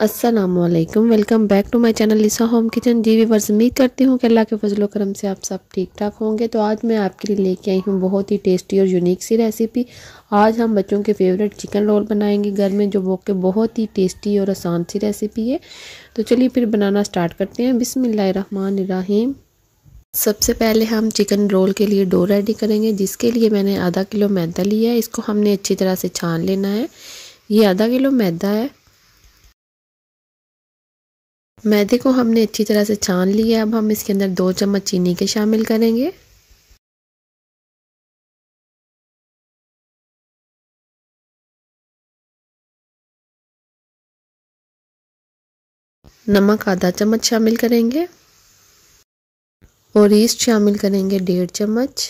Aslam welcome back to my channel Lisa home kitchen जी viewers उम्मीद करती हूँ कि अल्लाह के फजल करम से आप सब ठीक ठाक होंगे तो आज मैं आपके लिए लेके आई हूँ बहुत ही टेस्टी और यूनिक सी रेसिपी आज हम बच्चों के फेवरेट चिकन रोल बनाएंगे घर में जो वो के बहुत ही टेस्टी और आसान सी रेसिपी है तो चलिए फिर बनाना स्टार्ट करते हैं बिसमीम सबसे पहले हम चिकन रोल के लिए डो रेडी करेंगे जिसके लिए मैंने आधा किलो मैदा लिया है इसको हमने अच्छी तरह से छान लेना है ये आधा किलो मैदा है मैदे को हमने अच्छी तरह से छान लिया अब हम इसके अंदर दो चम्मच चीनी के शामिल करेंगे नमक आधा चम्मच शामिल करेंगे और ईस्ट शामिल करेंगे डेढ़ चम्मच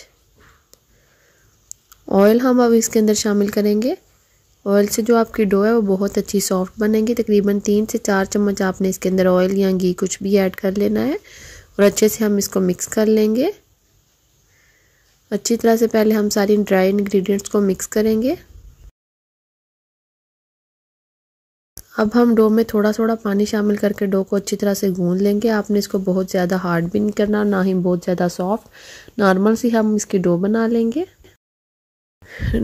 ऑयल हम अब इसके अंदर शामिल करेंगे ऑयल से जो आपकी डो है वो बहुत अच्छी सॉफ्ट बनेगी तकरीबन तीन से चार चम्मच आपने इसके अंदर ऑयल या घी कुछ भी ऐड कर लेना है और अच्छे से हम इसको मिक्स कर लेंगे अच्छी तरह से पहले हम सारी ड्राई इंग्रेडिएंट्स को मिक्स करेंगे अब हम डो में थोड़ा थोड़ा पानी शामिल करके डो को अच्छी तरह से गूंद लेंगे आपने इसको बहुत ज़्यादा हार्ड भी नहीं करना ना ही बहुत ज़्यादा सॉफ्ट नॉर्मल सी हम इसकी डो बना लेंगे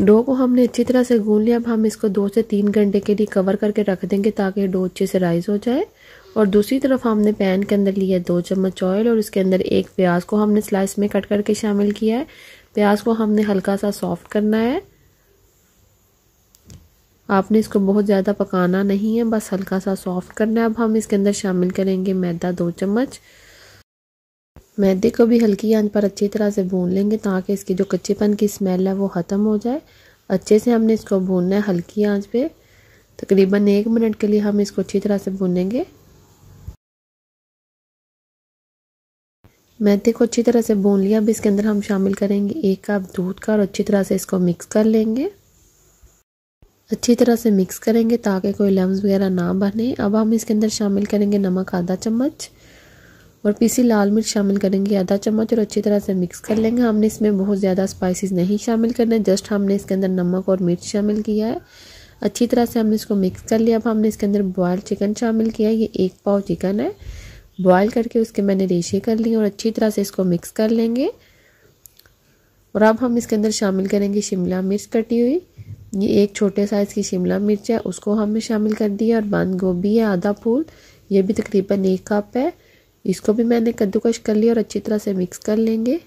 डो को हमने अच्छी तरह से गून लिया अब हम इसको दो से तीन घंटे के लिए कवर करके रख देंगे ताकि डो अच्छे से राइज हो जाए और दूसरी तरफ हमने पैन के अंदर लिया दो चम्मच ऑयल और इसके अंदर एक प्याज को हमने स्लाइस में कट करके शामिल किया है प्याज को हमने हल्का सा सॉफ्ट करना है आपने इसको बहुत ज़्यादा पकाना नहीं है बस हल्का सा सॉफ्ट करना है अब हम इसके अंदर शामिल करेंगे मैदा दो चम्मच मैदे को भी हल्की आंच पर अच्छी तरह से भून लेंगे ताकि इसकी जो कच्चेपन की स्मेल है वो ख़त्म हो जाए अच्छे से हमने इसको भूनना है हल्की आंच पे तकरीबन एक मिनट के लिए हम इसको अच्छी तरह से भूनेंगे मैदे को अच्छी तरह से भून लिया अब इसके अंदर हम शामिल करेंगे एक कप दूध का और अच्छी तरह से इसको मिक्स कर लेंगे अच्छी तरह से मिक्स करेंगे ताकि कोई लम्ब वगैरह ना बने अब हम इसके अंदर शामिल करेंगे नमक आधा चम्मच और पीसी लाल मिर्च शामिल करेंगे आधा चम्मच और अच्छी तरह से मिक्स कर लेंगे हमने इसमें बहुत ज़्यादा स्पाइसेस नहीं शामिल करने जस्ट हमने इसके अंदर नमक और मिर्च शामिल किया है अच्छी तरह से हमने इसको मिक्स कर लिया अब हमने इसके अंदर बॉयल चिकन शामिल किया है ये एक पाव चिकन है बॉयल करके उसके मैंने रेशे कर लिए और अच्छी तरह से इसको मिक्स कर लेंगे और अब हम इसके अंदर शामिल करेंगे शिमला मिर्च कटी हुई ये एक छोटे साइज़ की शिमला मिर्च है उसको हमने शामिल कर दिया और बंद गोभी है आधा फूल ये भी तकरीबन एक कप है इसको भी मैंने कद्दूकश कर लिया और अच्छी तरह से मिक्स कर लेंगे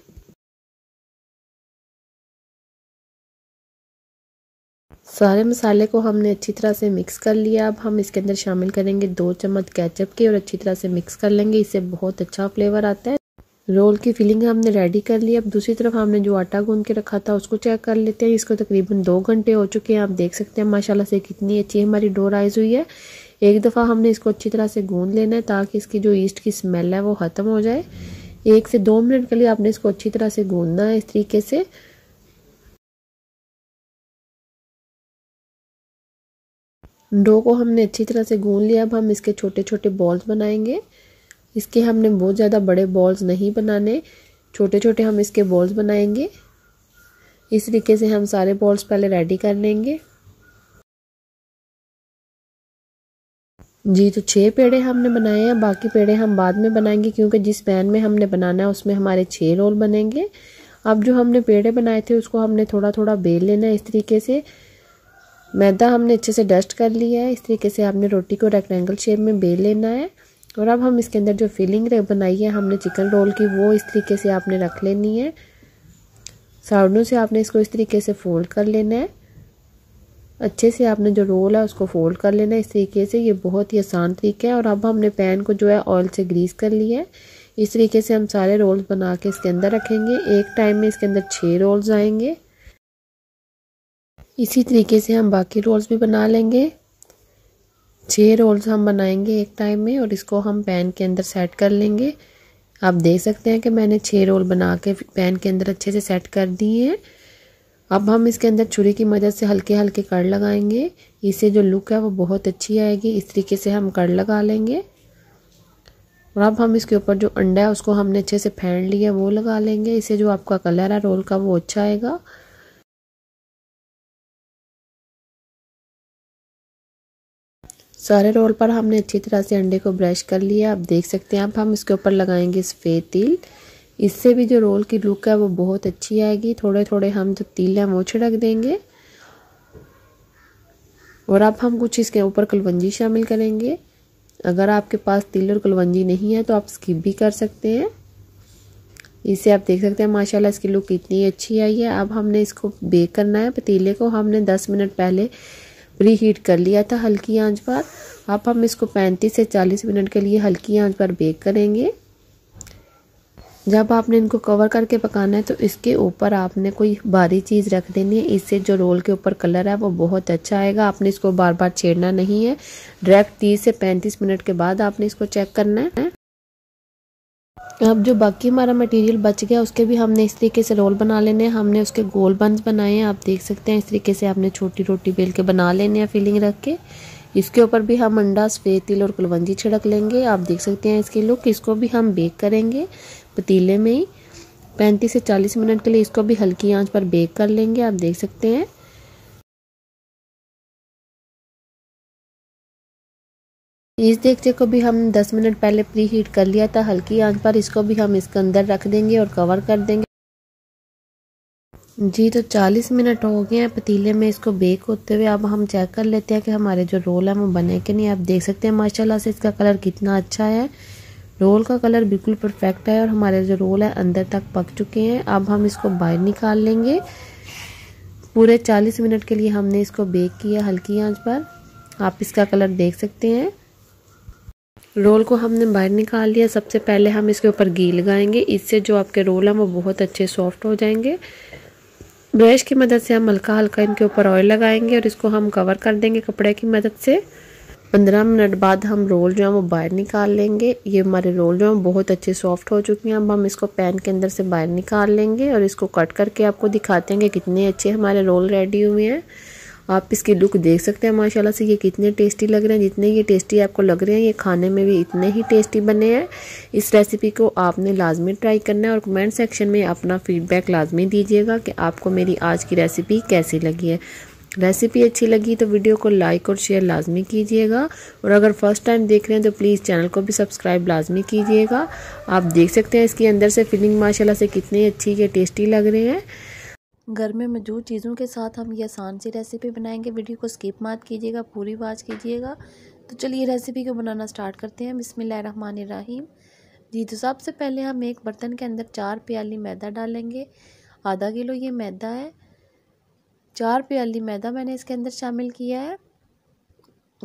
सारे मसाले को हमने अच्छी तरह से मिक्स कर लिया अब हम इसके अंदर शामिल करेंगे दो चम्मच केचप के और अच्छी तरह से मिक्स कर लेंगे इससे बहुत अच्छा फ्लेवर आता है रोल की फिलिंग हमने रेडी कर ली अब दूसरी तरफ हमने जो आटा गूंद के रखा था उसको चेक कर लेते हैं इसको तकरीबन दो घंटे हो चुके हैं आप देख सकते हैं माशाल्लाह से कितनी अच्छी हमारी डो राइज हुई है एक दफ़ा हमने इसको अच्छी तरह से गूंद लेना है ताकि इसकी जो ईस्ट की स्मेल है वो ख़त्म हो जाए एक से दो मिनट के लिए आपने इसको अच्छी तरह से गूंदना है इस तरीके से डो को हमने अच्छी तरह से गूंद लिया अब हम इसके छोटे छोटे बॉल्स बनाएंगे इसके हमने बहुत ज़्यादा बड़े बॉल्स नहीं बनाने छोटे छोटे हम इसके बॉल्स बनाएंगे इस तरीके से हम सारे बॉल्स पहले रेडी कर लेंगे जी तो छः पेड़े हमने बनाए हैं बाकी पेड़े हम बाद में बनाएंगे क्योंकि जिस पैन में हमने बनाना है उसमें हमारे छः रोल बनेंगे अब जो हमने पेड़े बनाए थे उसको हमने थोड़ा थोड़ा बेल लेना है इस तरीके से मैदा हमने अच्छे से डस्ट कर लिया है इस तरीके से आपने रोटी को रेक्टेंगल शेप में बेल लेना है और अब हम इसके अंदर जो फिलिंग बनाई है हमने चिकन रोल की वो इस तरीके से आपने रख लेनी है साउडों से आपने इसको इस तरीके से फोल्ड कर लेना है अच्छे से आपने जो रोल है उसको फोल्ड कर लेना है इस तरीके से ये बहुत ही आसान तरीका है और अब हमने पैन को जो है ऑयल से ग्रीस कर लिया है इस तरीके से हम सारे रोल्स बना के इसके अंदर रखेंगे एक टाइम में इसके अंदर छः रोल्स आएंगे इसी तरीके से हम बाकी रोल्स भी बना लेंगे छः रोल्स हम बनाएंगे एक टाइम में और इसको हम पैन के अंदर सेट कर लेंगे आप देख सकते हैं कि मैंने छः रोल बना के पैन के अंदर अच्छे से सेट कर दिए हैं अब हम इसके अंदर छुरी की मदद से हल्के हल्के कड़ लगाएंगे इससे जो लुक है वो बहुत अच्छी आएगी इस तरीके से हम कड़ लगा लेंगे और अब हम इसके ऊपर जो अंडा है उसको हमने अच्छे से फेंड लिया वो लगा लेंगे इससे जो आपका कलर है रोल का वो अच्छा आएगा सारे रोल पर हमने अच्छी तरह से अंडे को ब्रश कर लिया आप देख सकते हैं अब हम इसके ऊपर लगाएंगे सफ़ेद तिल इससे भी जो रोल की लुक है वो बहुत अच्छी आएगी थोड़े थोड़े हम जो तिल हैं वो छिड़क देंगे और अब हम कुछ इसके ऊपर कलवंजी शामिल करेंगे अगर आपके पास तिल और कलवंजी नहीं है तो आप स्किप भी कर सकते हैं इसे आप देख सकते हैं माशाल्लाह इसकी लुक इतनी अच्छी आई है अब हमने इसको बेक करना है पतीले को हमने 10 मिनट पहले प्री हीट कर लिया था हल्की आंच पर अब हम इसको 35 से 40 मिनट के लिए हल्की आंच पर बेक करेंगे जब आपने इनको कवर करके पकाना है तो इसके ऊपर आपने कोई भारी चीज़ रख देनी है इससे जो रोल के ऊपर कलर है वो बहुत अच्छा आएगा आपने इसको बार बार छेड़ना नहीं है डायरेक्ट तीस से पैंतीस मिनट के बाद आपने इसको चेक करना है अब जो बाकी हमारा मटेरियल बच गया उसके भी हमने इस तरीके से रोल बना लेने हैं हमने उसके गोल बंस बनाए हैं आप देख सकते हैं इस तरीके से आपने छोटी रोटी बेल के बना लेने हैं फिलिंग रख के इसके ऊपर भी हम अंडा सफ़ेद तिल और कुलवंजी छिड़क लेंगे आप देख सकते हैं इसके लुक इसको भी हम बेक करेंगे पतीले में ही पैंतीस से चालीस मिनट के लिए इसको भी हल्की आंच पर बेक कर लेंगे आप देख सकते हैं इस देखचे को भी हम 10 मिनट पहले प्री हीट कर लिया था हल्की आंच पर इसको भी हम इसके अंदर रख देंगे और कवर कर देंगे जी तो 40 मिनट हो गए हैं पतीले में इसको बेक होते हुए अब हम चेक कर लेते हैं कि हमारे जो रोल हैं वो बने कि नहीं आप देख सकते हैं माशाल्लाह से इसका कलर कितना अच्छा है रोल का कलर बिल्कुल परफेक्ट है और हमारे जो रोल है अंदर तक पक चुके हैं अब हम इसको बाहर निकाल लेंगे पूरे 40 मिनट के लिए हमने इसको बेक किया हल्की आँच पर आप इसका कलर देख सकते हैं रोल को हमने बाहर निकाल लिया सबसे पहले हम इसके ऊपर घी लगाएंगे इससे जो आपके रोल हैं वो बहुत अच्छे सॉफ्ट हो जाएंगे ब्रश की मदद से हम हल्का हल्का इनके ऊपर ऑयल लगाएंगे और इसको हम कवर कर देंगे कपड़े की मदद से पंद्रह मिनट बाद हम रोल जो है वो बाहर निकाल लेंगे ये हमारे रोल जो है बहुत अच्छे सॉफ्ट हो चुके हैं अब हम इसको पैन के अंदर से बाहर निकाल लेंगे और इसको कट करके आपको दिखाते हैं कि कितने अच्छे हमारे रोल रेडी हुए हैं आप इसकी लुक देख सकते हैं माशाल्लाह से ये कितने टेस्टी लग रहे हैं जितने ये टेस्टी आपको लग रहे हैं ये खाने में भी इतने ही टेस्टी बने हैं इस रेसिपी को आपने लाजमी ट्राई करना है और कमेंट सेक्शन में अपना फीडबैक लाजमी दीजिएगा कि आपको मेरी आज की रेसिपी कैसी लगी है रेसिपी अच्छी लगी तो वीडियो को लाइक और शेयर लाजमी कीजिएगा और अगर फर्स्ट टाइम देख रहे हैं तो प्लीज़ चैनल को भी सब्सक्राइब लाजमी कीजिएगा आप देख सकते हैं इसके अंदर से फिलिंग माशाल्लाह से कितनी अच्छी या टेस्टी लग रहे हैं घर में मौजूद चीज़ों के साथ हम ये आसान सी रेसिपी बनाएंगे वीडियो को स्किप मत कीजिएगा पूरी वाच कीजिएगा तो चलिए रेसिपी को बनाना स्टार्ट करते हैं बिसमीम जी तो सबसे पहले हम एक बर्तन के अंदर चार प्याली मैदा डालेंगे आधा किलो ये मैदा है चार प्याली मैदा मैंने इसके अंदर शामिल किया है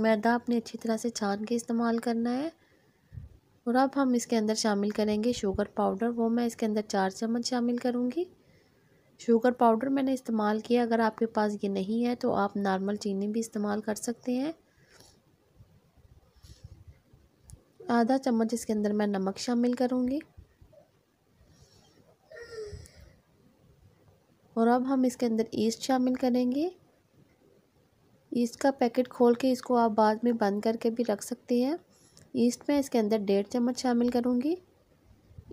मैदा आपने अच्छी तरह से छान के इस्तेमाल करना है और अब हम इसके अंदर शामिल करेंगे शुगर पाउडर वो मैं इसके अंदर चार चम्मच शामिल करूँगी शुगर पाउडर मैंने इस्तेमाल किया अगर आपके पास ये नहीं है तो आप नॉर्मल चीनी भी इस्तेमाल कर सकते हैं आधा चम्मच इसके अंदर मैं नमक शामिल करूँगी और अब हम इसके अंदर ईस्ट शामिल करेंगे ईस्ट का पैकेट खोल के इसको आप बाद में बंद करके भी रख सकते हैं ईस्ट में इसके अंदर डेढ़ चम्मच शामिल करूँगी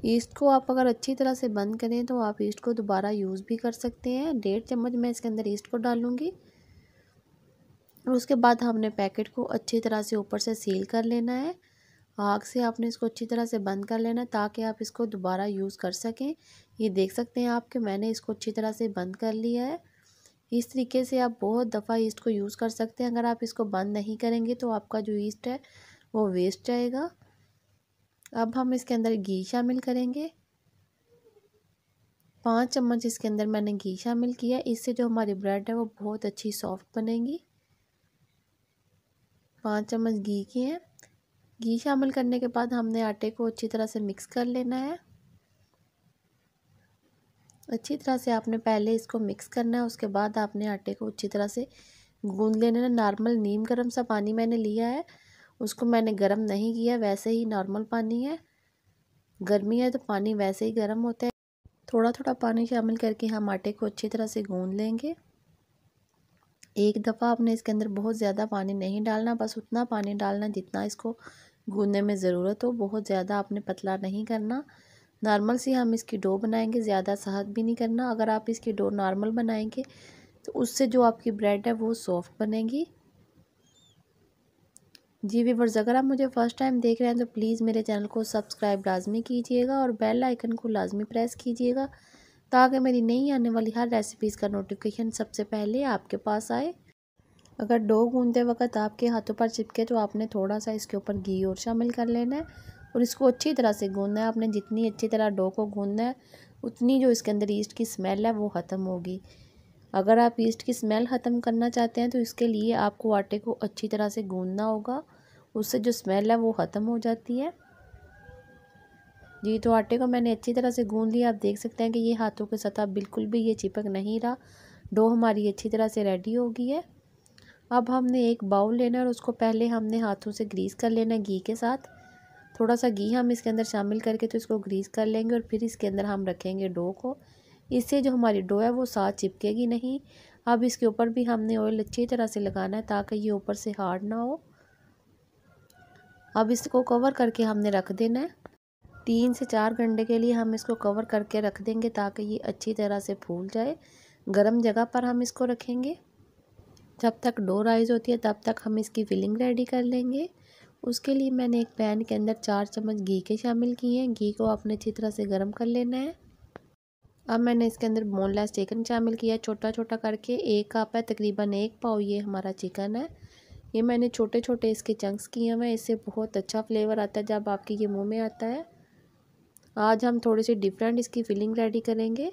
ईस्ट को आप अगर अच्छी तरह से बंद करें तो आप ईस्ट को दोबारा यूज़ भी कर सकते हैं डेढ़ चम्मच मैं इसके अंदर ईस्ट को डालूँगी और उसके बाद हमने पैकेट को अच्छी तरह से ऊपर से सील कर लेना है आग से आपने इसको अच्छी तरह से बंद कर लेना है ताकि आप इसको दोबारा यूज़ कर सकें ये देख सकते हैं आप कि मैंने इसको अच्छी तरह से बंद कर लिया है इस तरीके से आप बहुत दफ़ा ईस्ट को यूज़ कर सकते हैं अगर आप इसको बंद नहीं करेंगे तो आपका जो ईस्ट है वो वेस्ट जाएगा अब हम इसके अंदर घी शामिल करेंगे पाँच चम्मच इसके अंदर मैंने घी शामिल किया इससे जो हमारी ब्रेड है वो बहुत अच्छी सॉफ्ट बनेगी पाँच चम्मच घी की है घी शामिल करने के बाद हमने आटे को अच्छी तरह से मिक्स कर लेना है अच्छी तरह से आपने पहले इसको मिक्स करना है उसके बाद आपने आटे को अच्छी तरह से गूंद लेना है नॉर्मल नीम गर्म सा पानी मैंने लिया है उसको मैंने गर्म नहीं किया वैसे ही नॉर्मल पानी है गर्मी है तो पानी वैसे ही गर्म होता है थोड़ा थोड़ा पानी शामिल करके हम आटे को अच्छी तरह से गूंद लेंगे एक दफ़ा आपने इसके अंदर बहुत ज़्यादा पानी नहीं डालना बस उतना पानी डालना जितना इसको गूंदने में ज़रूरत हो बहुत ज़्यादा आपने पतला नहीं करना नॉर्मल सी हम इसकी डो बनाएंगे ज़्यादा सहद भी नहीं करना अगर आप इसकी डो नॉर्मल बनाएंगे तो उससे जो आपकी ब्रेड है वो सॉफ्ट बनेगी जी वीवर्स अगर आप मुझे फ़र्स्ट टाइम देख रहे हैं तो प्लीज़ मेरे चैनल को सब्सक्राइब लाजमी कीजिएगा और बेल आइकन को लाजमी प्रेस कीजिएगा ताकि मेरी नई आने वाली हर रेसिपीज़ का नोटिफिकेशन सबसे पहले आपके पास आए अगर डो गूंदते वक्त आपके हाथों पर चिपके तो आपने थोड़ा सा इसके ऊपर घी और शामिल कर लेना है और इसको अच्छी तरह से गूंदना है आपने जितनी अच्छी तरह डो को गूंदना है उतनी जो इसके अंदर ईस्ट की स्मेल है वो ख़त्म होगी अगर आप ईस्ट की स्मेल ख़त्म करना चाहते हैं तो इसके लिए आपको आटे को अच्छी तरह से गूंदना होगा उससे जो स्मेल है वो ख़त्म हो जाती है जी तो आटे को मैंने अच्छी तरह से गूंद लिया आप देख सकते हैं कि ये हाथों के सतह बिल्कुल भी ये चिपक नहीं रहा डो हमारी अच्छी तरह से रेडी हो गई है अब हमने एक बाउल लेना है और उसको पहले हमने हाथों से ग्रीस कर लेना है घी के साथ थोड़ा सा घी हम इसके अंदर शामिल करके तो इसको ग्रीस कर लेंगे और फिर इसके अंदर हम रखेंगे डो को इससे जो हमारी डो है वो साथ चिपकेगी नहीं अब इसके ऊपर भी हमने ऑयल अच्छी तरह से लगाना है ताकि ये ऊपर से हार्ड ना हो अब इसको कवर करके हमने रख देना है तीन से चार घंटे के लिए हम इसको कवर करके रख देंगे ताकि ये अच्छी तरह से फूल जाए गर्म जगह पर हम इसको रखेंगे जब तक डो राइज होती है तब तक हम इसकी फिलिंग रेडी कर लेंगे उसके लिए मैंने एक पैन के अंदर चार चम्मच घी के शामिल किए हैं घी को आपने अच्छी तरह से गर्म कर लेना है अब मैंने इसके अंदर बोनलेस चिकन शामिल किया छोटा छोटा करके एक कप है तकरीबन एक पाव ये हमारा चिकन है ये मैंने छोटे छोटे इसके चंक्स किए हुए हैं इससे बहुत अच्छा फ्लेवर आता है जब आपके ये मुंह में आता है आज हम थोड़े से डिफरेंट इसकी फिलिंग रेडी करेंगे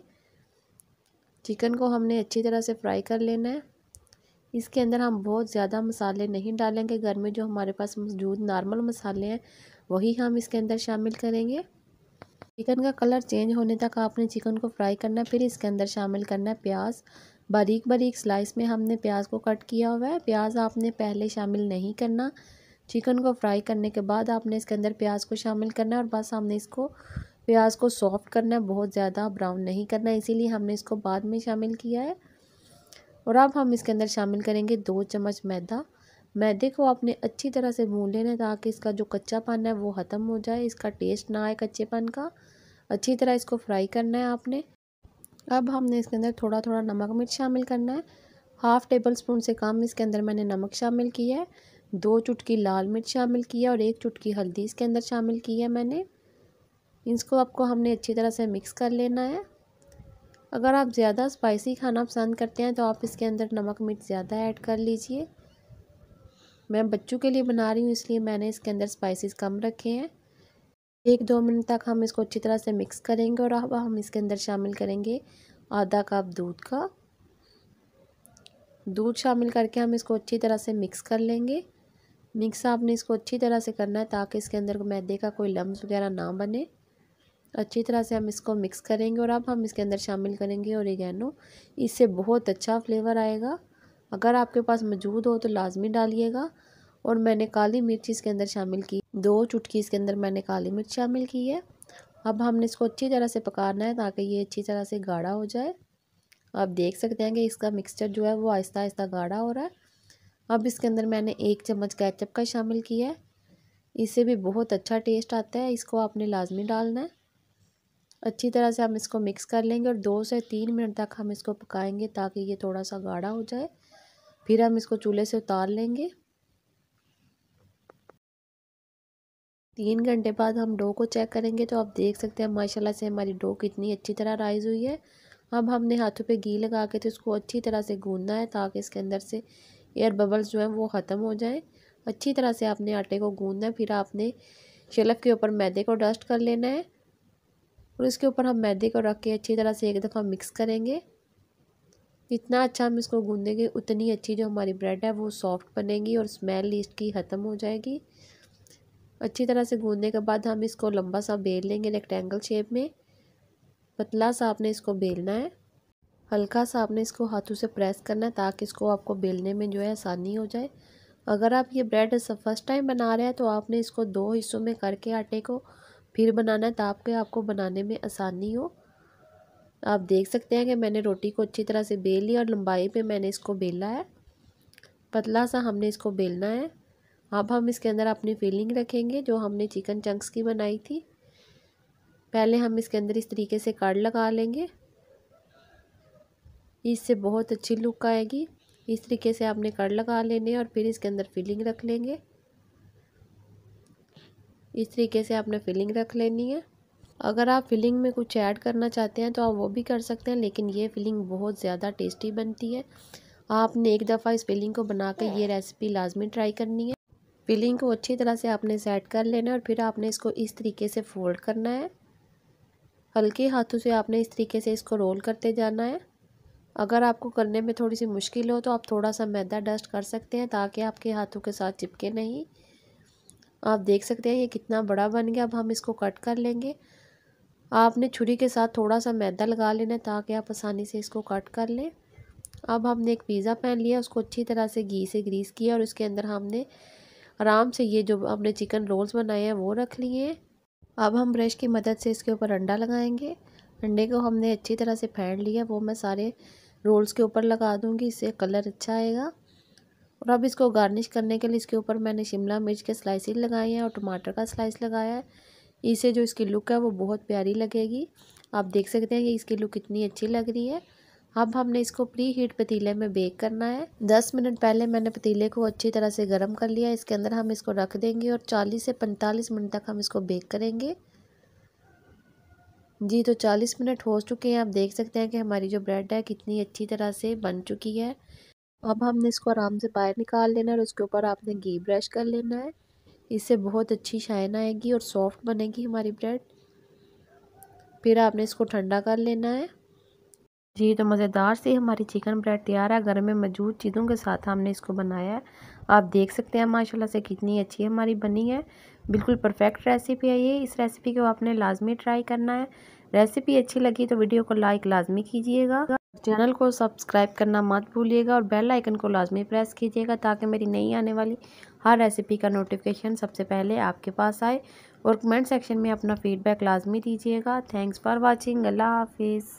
चिकन को हमने अच्छी तरह से फ्राई कर लेना है इसके अंदर हम बहुत ज़्यादा मसाले नहीं डालेंगे घर में जो हमारे पास मौजूद नॉर्मल मसाले हैं वही हम इसके अंदर शामिल करेंगे चिकन का कलर चेंज होने तक आपने चिकन को फ्राई करना फिर इसके अंदर शामिल करना है प्याज बारीक बारीक स्लाइस में हमने प्याज को कट किया हुआ है प्याज आपने पहले शामिल नहीं करना चिकन को फ्राई करने के बाद आपने इसके अंदर प्याज को शामिल करना है और बस हमने इसको प्याज को सॉफ्ट करना है बहुत ज़्यादा ब्राउन नहीं करना इसीलिए हमने इसको बाद में शामिल किया है और अब हम इसके अंदर शामिल करेंगे दो चम्मच मैदा मैदे को आपने अच्छी तरह से भून लेना है ताकि इसका जो कच्चा पान है वो ख़त्म हो जाए इसका टेस्ट ना आए कच्चेपन का अच्छी तरह इसको फ्राई करना है आपने अब हमने इसके अंदर थोड़ा थोड़ा नमक मिर्च शामिल करना है हाफ़ टेबल स्पून से कम इसके अंदर मैंने नमक शामिल किया है दो चुटकी लाल मिर्च शामिल की है और एक चुटकी हल्दी इसके अंदर शामिल की है मैंने इसको आपको हमने अच्छी तरह से मिक्स कर लेना है अगर आप ज़्यादा स्पाइसी खाना पसंद करते हैं तो आप इसके अंदर नमक मिर्च ज़्यादा ऐड कर लीजिए मैं बच्चों के लिए बना रही हूँ इसलिए मैंने इसके अंदर स्पाइसेस कम रखे हैं एक दो मिनट तक हम इसको अच्छी तरह से मिक्स करेंगे और अब हम इसके अंदर शामिल करेंगे आधा कप दूध का दूध शामिल करके हम इसको अच्छी तरह से मिक्स कर लेंगे मिक्स आपने इसको अच्छी तरह से करना है ताकि इसके अंदर मैदे का कोई लम्ब वगैरह ना बने अच्छी तरह से हम इसको मिक्स करेंगे और अब हम इसके अंदर शामिल करेंगे और इससे बहुत अच्छा फ्लेवर आएगा अगर आपके पास मौजूद हो तो लाजमी डालिएगा और मैंने काली मिर्च इसके अंदर शामिल की दो चुटकी इसके अंदर मैंने काली मिर्च शामिल की है अब हमने इसको अच्छी तरह से पकाना है ताकि ये अच्छी तरह से गाढ़ा हो जाए आप देख सकते हैं कि इसका मिक्सचर जो है वो आहिस्ता आहिस्ता गाढ़ा हो रहा है अब इसके अंदर मैंने एक चम्मच कैचअप का शामिल किया है इससे भी बहुत अच्छा टेस्ट आता है इसको आपने लाजमी डालना है अच्छी तरह से हम इसको मिक्स कर लेंगे और दो से तीन मिनट तक हम इसको पकाएंगे ताकि ये थोड़ा सा गाढ़ा हो जाए फिर हम इसको चूल्हे से उतार लेंगे तीन घंटे बाद हम डो को चेक करेंगे तो आप देख सकते हैं माशाल्लाह से हमारी डो कितनी अच्छी तरह राइज हुई है अब हमने हाथों पे घी लगा के तो इसको अच्छी तरह से गूंदना है ताकि इसके अंदर से एयर बबल्स जो हैं वो ख़त्म हो जाएं अच्छी तरह से आपने आटे को गूंदना है फिर आपने शेलफ़ के ऊपर मैदे को डस्ट कर लेना है और इसके ऊपर हम मैदे को रख के अच्छी तरह से एक दफ़ा मिक्स करेंगे जितना अच्छा हम इसको गूँधेंगे उतनी अच्छी जो हमारी ब्रेड है वो सॉफ्ट बनेगी और स्मेल इसकी ख़त्म हो जाएगी अच्छी तरह से गूँधने के बाद हम इसको लंबा सा बेल लेंगे रेक्टेंगल शेप में पतला सा आपने इसको बेलना है हल्का सा आपने इसको हाथों से प्रेस करना है ताकि इसको आपको बेलने में जो है आसानी हो जाए अगर आप ये ब्रेड फर्स्ट टाइम बना रहे हैं तो आपने इसको दो हिस्सों में करके आटे को फिर बनाना है ताकि आपको बनाने में आसानी हो आप देख सकते हैं कि मैंने रोटी को अच्छी तरह से बेल लिया और लंबाई पे मैंने इसको बेला है पतला सा हमने इसको बेलना है अब हम इसके अंदर अपनी फिलिंग रखेंगे जो हमने चिकन चंक्स की बनाई थी पहले हम इसके अंदर इस तरीके से कार्ड लगा लेंगे इससे बहुत अच्छी लुक आएगी इस तरीके से आपने कड़ लगा लेने और फिर इसके अंदर फिलिंग रख लेंगे इस तरीके से आपने फिलिंग रख लेनी है अगर आप फिलिंग में कुछ ऐड करना चाहते हैं तो आप वो भी कर सकते हैं लेकिन ये फिलिंग बहुत ज़्यादा टेस्टी बनती है आपने एक दफ़ा इस फिलिंग को बनाकर ये रेसिपी लाजमी ट्राई करनी है फिलिंग को अच्छी तरह से आपने सेट कर लेना है और फिर आपने इसको इस तरीके से फोल्ड करना है हल्के हाथों से आपने इस तरीके से इसको रोल करते जाना है अगर आपको करने में थोड़ी सी मुश्किल हो तो आप थोड़ा सा मैदा डस्ट कर सकते हैं ताकि आपके हाथों के साथ चिपके नहीं आप देख सकते हैं ये कितना बड़ा बन गया अब हम इसको कट कर लेंगे आपने छुरी के साथ थोड़ा सा मैदा लगा लेना ताकि आप आसानी से इसको कट कर लें अब हमने एक पिज़्ज़ा पैन लिया उसको अच्छी तरह से घी से ग्रीस किया और उसके अंदर हमने आराम से ये जो हमने चिकन रोल्स बनाए हैं वो रख लिए अब हम ब्रश की मदद से इसके ऊपर अंडा लगाएंगे अंडे को हमने अच्छी तरह से फेंट लिया वो मैं सारे रोल्स के ऊपर लगा दूँगी इससे कलर अच्छा आएगा और अब इसको गार्निश करने के लिए इसके ऊपर मैंने शिमला मिर्च के स्लाइसिस लगाए हैं और टमाटर का स्लाइस लगाया है इसे जो इसकी लुक है वो बहुत प्यारी लगेगी आप देख सकते हैं कि इसकी लुक कितनी अच्छी लग रही है अब हमने इसको प्री हीट पतीले में बेक करना है 10 मिनट पहले मैंने पतीले को अच्छी तरह से गर्म कर लिया इसके अंदर हम इसको रख देंगे और 40 से 45 मिनट तक हम इसको बेक करेंगे जी तो 40 मिनट हो चुके हैं आप देख सकते हैं कि हमारी जो ब्रेड है कितनी अच्छी तरह से बन चुकी है अब हमने इसको आराम से बाहर निकाल लेना है और उसके ऊपर आपने घी ब्रश कर लेना है इससे बहुत अच्छी शाइन आएगी और सॉफ्ट बनेगी हमारी ब्रेड फिर आपने इसको ठंडा कर लेना है जी तो मज़ेदार सी हमारी चिकन ब्रेड तैयार है घर में मौजूद चीज़ों के साथ हमने इसको बनाया है आप देख सकते हैं माशाल्लाह से कितनी अच्छी हमारी बनी है बिल्कुल परफेक्ट रेसिपी है ये इस रेसिपी को आपने लाजमी ट्राई करना है रेसिपी अच्छी लगी तो वीडियो को लाइक लाजमी कीजिएगा चैनल को सब्सक्राइब करना मत भूलिएगा और बेल आइकन को लाजमी प्रेस कीजिएगा ताकि मेरी नई आने वाली हर रेसिपी का नोटिफिकेशन सबसे पहले आपके पास आए और कमेंट सेक्शन में अपना फ़ीडबैक लाजमी दीजिएगा थैंक्स फॉर वॉचिंग अल्लाह हाफिज़